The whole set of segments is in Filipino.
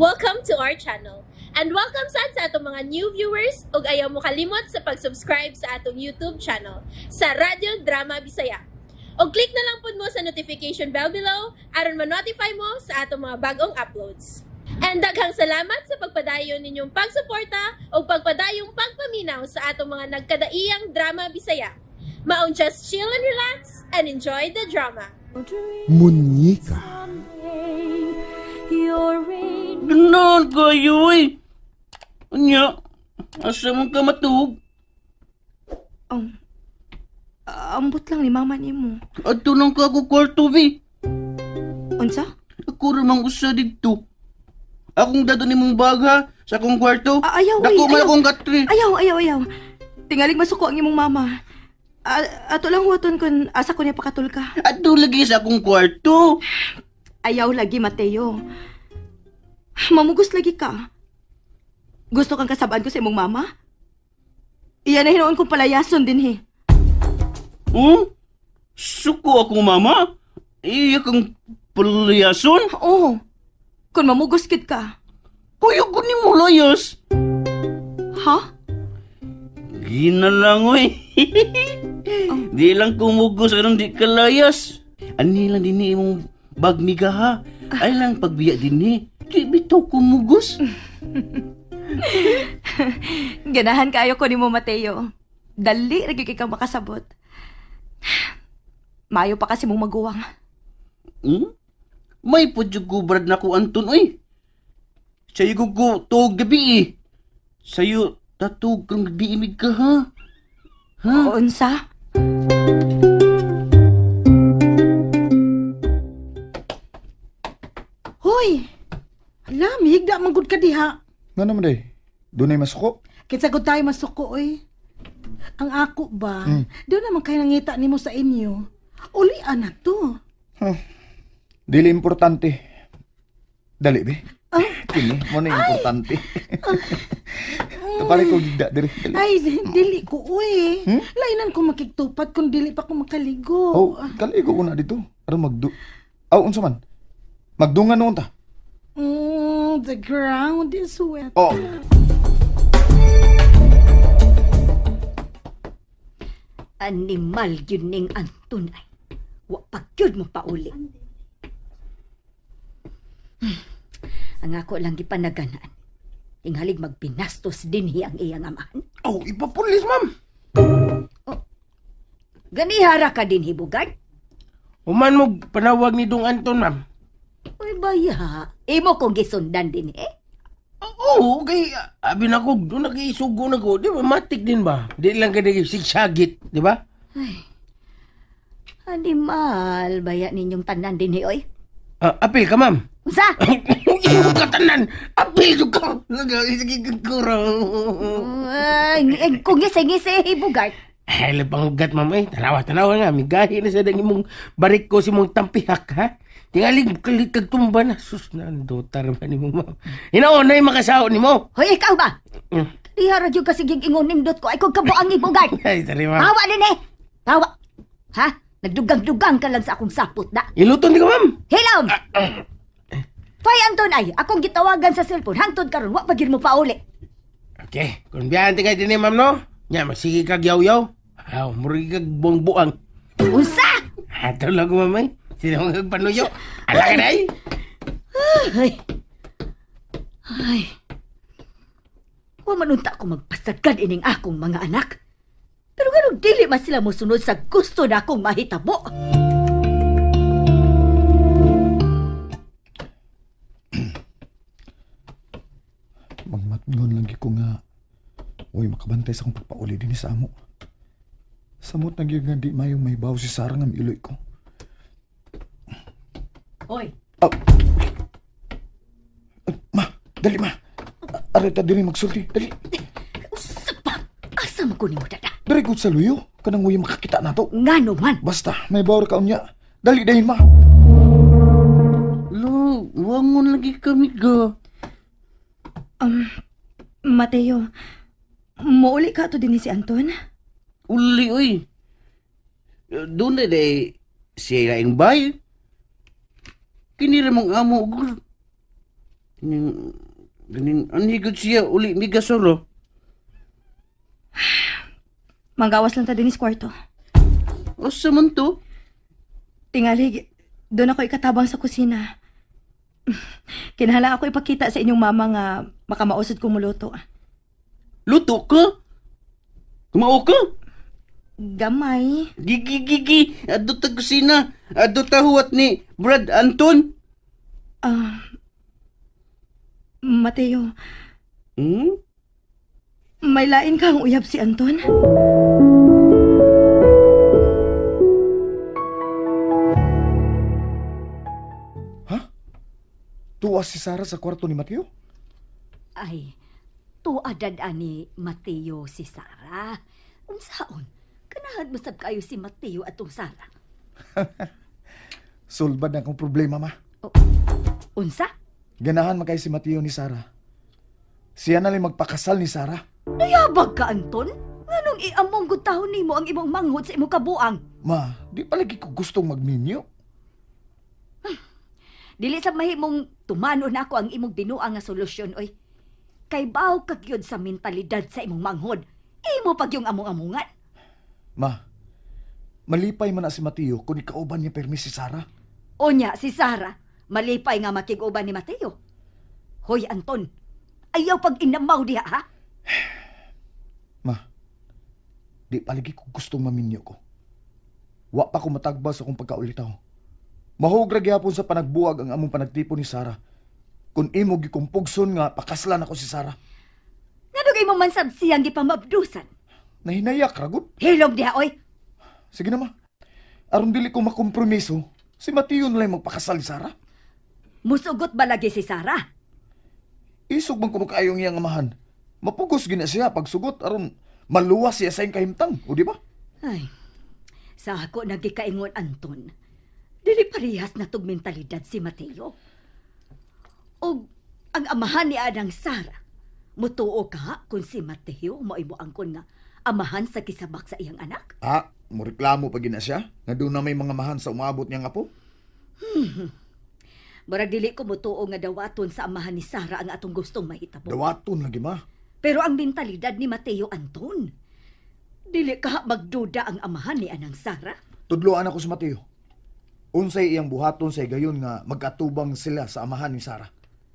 Welcome to our channel. And welcome sad sa atong mga new viewers ug ayaw mo kalimot sa pag-subscribe sa atong YouTube channel sa Radyo Drama Bisaya. Og click na lang pud mo sa notification bell below aron ma-notify mo sa atong mga bagong uploads. And daghang salamat sa pagpadayon ninyong pagsuporta o pagpadayong pagpaminaw sa atong mga nagkadaiyang drama Bisaya. Maong just chill and relax and enjoy the drama. Munyika. You're Ganoon kayo eh. Anya, asa mong ka matug? Um, ambot lang ni mama ni mo. Ato lang ka ako kwarto, Vi. Unsa? Ako ramang usa dito. Akong dado ni mong baga sa akong kwarto. A- ayaw, Dako eh, man akong gatri. Ayaw, ayaw, ayaw. Tingalig masuko ang imong mama. A- ato lang huwaton kun asa ko niya pakatul ka. Ato lagi sa akong kwarto. Ayaw lagi, Mateo. Mateo. Mamugos lagi ka. Gusto kang kasabaan ko sa imong mama? Iyan na hinoon kong palayason din he. Hmm? Suko ako mama? Iya kang palayason? Oo. Kung mamugos kit ka. Kuya ko ni mo layas. Ha? Ginalangoy. oh. Di lang kumugos aron di kalayas. Ani lang din ni imong bagmiga ha. Ay lang pagbiya din ni. Di bitaw kumugos. Ganahan kayo ko ni mo, Mateo. Dali, lagi kang makasabot. Mayo pa kasi mong maguwang. Hmm? May pudyugubrad na ko, Anton, oy. Sa'yo gugo, tuog gabi, eh. Sa'yo, tatog kang gabi imig ka, ha? Ha? unsa? sa? Uy! Ala, mihigda manggod ka diha. Nga naman day, doon ay masuko. Kitsagod tayo masuko, oy. Ang ako ba, mm. doon naman kayo nangita nimo sa inyo. Uli na to. Huh. Dili importante. Dali, be. Ah. Kini, mo na importante. Ah. Tapalay ko gigda diri. Ay, dili ko uy. Hmm? Lainan ko makigtupat kung dili pa ko makaligo. Oh, kaligo una dito. Aron magdu. Aw, oh, unsa man? Magdungan noon ta. Mm, the ground is wet. Oh. Animal yun ning antunay. Wa pagyud mo pauli. Hmm. Ang ako lang gipanaganaan. Tinghalig magpinastos din hi hiyang iyang amahan. Oh, ipapulis, ma'am. Oh. Ganihara ka din, Hibugan. Uman mo panawag ni Dong Anton, ma'am. Baya, imo ko gisundan din eh. Oo, oh, kay abi na ko, doon nag-isugo na ko. Di ba, matik din ba? Di lang kada nag-sigsagit, di ba? Ay, animal, baya ninyong tanan din eh, oy. Uh, apil ka, ma'am. Unsa? Iyong katanan! Apil yung ka! Sige, kura. Ay, eh, kung ngisi-ngisi, eh, bugart. Hello pang ugat, ma'am. Eh, tanawa-tanawa nga. Migahi na sa dang imong barik ko si mong tampihak, ha? Tingaling kalit kagtumba na. Sus na, dotar man ni mo, ma'am. Hinaon yung makasaho ni mo. Hoy, ikaw ba? Mm. Iya radyo ka sigig ingon nindot ko. Ay, kung kabuang ibugay. Ay, sorry, ma'am. Tawa din eh. Ha? Nagdugang-dugang ka lang sa akong sapot na. Iluton di ko, ma'am. Hilom! Ah, Toy ah. Anton ay, akong gitawagan sa cellphone. Hangtod karon, wa pagir mo pa uli. Okay, kung biyante kay din eh, ma'am no? Nya masigi kag yaw-yaw. Aw, murigi kag buang-buang. Usa! Ato lang mamay. Eh. Sinahong panuyo. Ala ka Ay. Ay. Wa manunta ko magpasagad ining akong mga anak. Pero ganun dili man sila mosunod sa gusto na akong mahitabo. Mangmatngon lang ko nga Uy, makabantay sa kong pagpauli din sa amo. Samot na nga di mayong may baw si Sarang ang iloy ko. Hoy. Uh, ah. ah, ma, dali ma. Uh, ah, diri magsulti, dali. Usa Asa man kunin mo dada? Diri gud sa luyo, kanang uyo makakita na to. Ngano man? Basta, may bawor ka unya. Dali dahin ma. Lo, wangon lagi kami ga. Um, Mateo, mauli ka to din si Anton? Uli, oy. Doon na day, siya yung bayo. Kini mong amo gud. Ganin, ani anhigod siya uli migasoro. Manggawas lang ta dinis kwarto. O sa man to? Tingali, doon ako ikatabang sa kusina. Kinhala ako ipakita sa inyong mama nga makamausod kong muluto. Luto ka? Kumao ka? Gamay? Gigi, gigi. Ado ta kusina. Ado ta huwat ni Brad Anton. Ah... Uh, Mateo. Hmm? May lain kang uyab si Anton? Ha? Tuwa si Sara sa kwarto ni Mateo? Ay, tuwa ani Mateo si Sara. Unsaon? Ganahan masab kayo si Mateo at tong Sara. Sulbad na akong problema, ma. O, unsa? Ganahan man kayo si Mateo ni Sara. Siya na lang magpakasal ni Sara. Nayabag ka, Anton? Nganong iamong gutahon nimo ang imong manghod sa imong kabuang? Ma, di palagi ko gustong magminyo. Dili sa mahimong tumano na ako ang imong binuang nga solusyon, oy. Kay baw kagyod sa mentalidad sa imong manghod. Imo pag yung among-amungan. Ma, malipay man na si Mateo kung ikauban niya permi si Sara. Onya, si Sara. Malipay nga makiguban ni Mateo. Hoy, Anton. Ayaw pag inamaw diha, ha? Ma, di palagi ko gustong maminyo ko. Wa pa ko matagbas sa kong pagkaulitaw. Mahugra gyapon sa panagbuwag ang among panagtipon ni Sara. Kun imo gikumpugson nga pakaslan ako si Sara. Nga dugay mo man sab siyang gipamabdusan. Nahinayak ragot. Hilog diha, oy. Sige na, ma. Aron dili ko makompromiso, si Matiyo na lang magpakasal ni Sara. Musugot ba lagi si Sara? Isog man kuno kaayong iyang amahan. Mapugos gina siya pagsugot aron maluwas siya sa kahimtang, o di ba? Ay, sa ako nagikaingon Anton. Dili parihas na tog mentalidad si Mateo. O ang amahan ni Adang Sara, mutuo ka kung si Mateo maimo angkon nga amahan sa kisabak sa iyang anak? Ah, mo reklamo pa gina siya? Na doon na may mga mahan sa umabot niya nga po? Hmm. dili ko mo tuo nga dawaton sa amahan ni Sara ang atong gustong mahitabo. Dawaton lagi ma. Pero ang mentalidad ni Mateo Anton, dili ka magduda ang amahan ni anang Sara. Tudloan ako sa Mateo. Unsay iyang buhaton sa gayon nga magkatubang sila sa amahan ni Sara.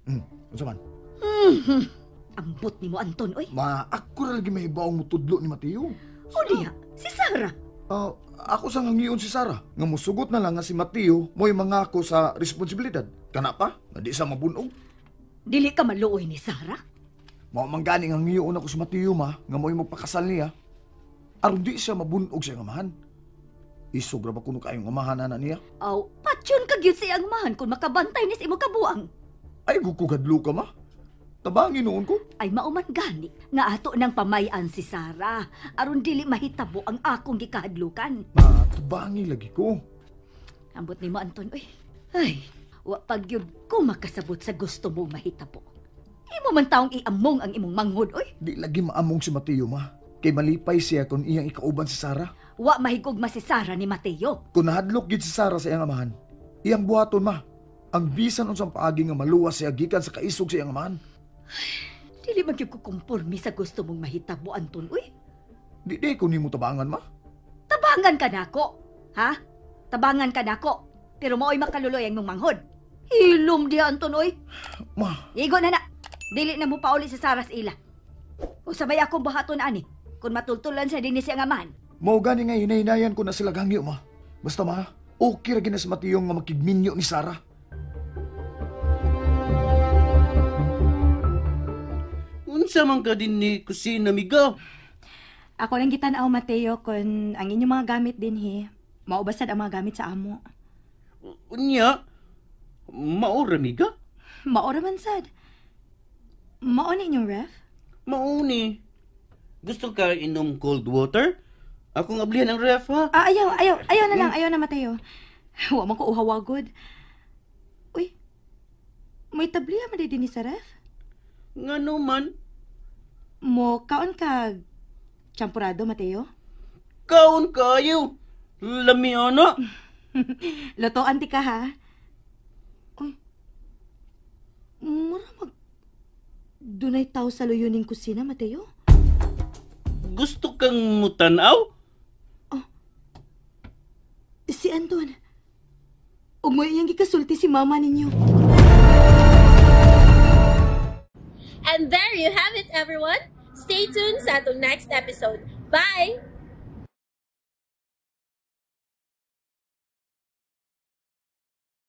Hmm. unsa man? hmm, hmm. Ambot ni mo, Anton, oy. Ma, ako lagi may baong mutudlo ni Mateo. O diya, si Sarah. Ah, ako sa ngangiyon si Sarah. Nga musugot na lang nga si Mateo mo'y mga ako sa responsibilidad. Kana pa, na di sa mabunog. Dili ka maluoy ni Sarah? Mao man gani nga ngiyon ako si Mateo ma, nga mo'y magpakasal niya. Aron di siya mabunog siya nga mahan. Isubra ba kuno kayong amahan na niya? Aw, patyon ka gyud siya ang mahan kung makabantay ni si imo kabuang. Ay, gukugadlo ka ma. Tabangin noon ko. Ay mauman gani, nga ato ng pamayan si Sara. Aron dili mahitabo ang akong gikahadlukan. Ma, tabangi lagi ko. Ambot ni mo, Anton. Uy, ay, wa yun ko makasabot sa gusto mo mahitabo. Imo man taong iamong ang imong manghod, oy. Di lagi maamong si Mateo, ma. Kay malipay siya kung iyang ikauban si Sara. Wa mahigog ma si Sara ni Mateo. Kung nahadlok gid si Sara sa iyang amahan, iyang buhaton, ma. Ang bisan unsang paagi nga maluwas siya gikan sa kaisog sa iyang amahan Dili magyud ko kumpormi sa gusto mong mahitabo anton uy. Di di ko nimo tabangan ma. Tabangan ka nako. Ha? Tabangan ka nako. Pero maoy makaluloy ang mong manghod. Hilom di anton uy. Ma. Igo na na. Dili na mo pauli sa saras ila. sabay akong buhaton ani kun matultulan sa dinis ang amahan. Mao gani nga hinahinayan ko na sila gangyo ma. Basta ma, okay ra gyud na sa matiyong nga makigminyo ni Sarah. Unsa man ka din ni kusina, miga? Ako lang aw oh, Mateo, kung ang inyong mga gamit din, he. Maubasad ang mga gamit sa amo. Unya? Maura, miga? Maura man, sad. Maon inyong ref? Mauni. Gusto ka inom cold water? Akong ablihan ang ref, ha? Ah, ayaw, ayaw, ayaw na lang, hmm? ayaw na, Mateo. Wa man ko uhawagod. Uy, may tabliya man din ni sa ref? Nga man. Mo, kaon ka champurado, Mateo? Kaon kayo! Lami ana! Lotoan ti ka, ha? Uy, mura mag... Dunay tao sa luyuning kusina, Mateo? Gusto kang mutanaw? Oh, si Anton. Ug mo iyang gikasulti si mama ninyo. And there you have it, everyone. Stay tuned sa atong next episode. Bye!